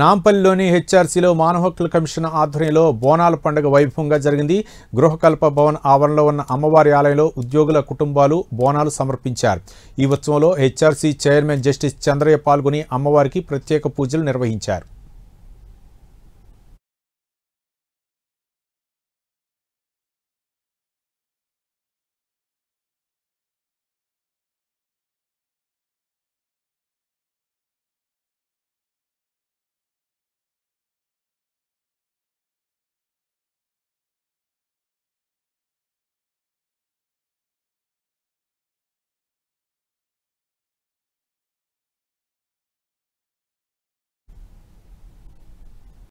నాంపల్లిలోని హెచ్ఆర్సీలో మానవ హక్కుల కమిషన్ ఆధ్వర్యంలో బోనాల పండుగ వైభవంగా జరిగింది గృహకల్ప భవన్ ఆవరణలో ఉన్న అమ్మవారి ఆలయంలో ఉద్యోగుల కుటుంబాలు బోనాలు సమర్పించారు ఈ ఉత్సవంలో హెచ్ఆర్సీ చైర్మన్ జస్టిస్ చంద్రయ్య పాల్గొని అమ్మవారికి ప్రత్యేక పూజలు నిర్వహించారు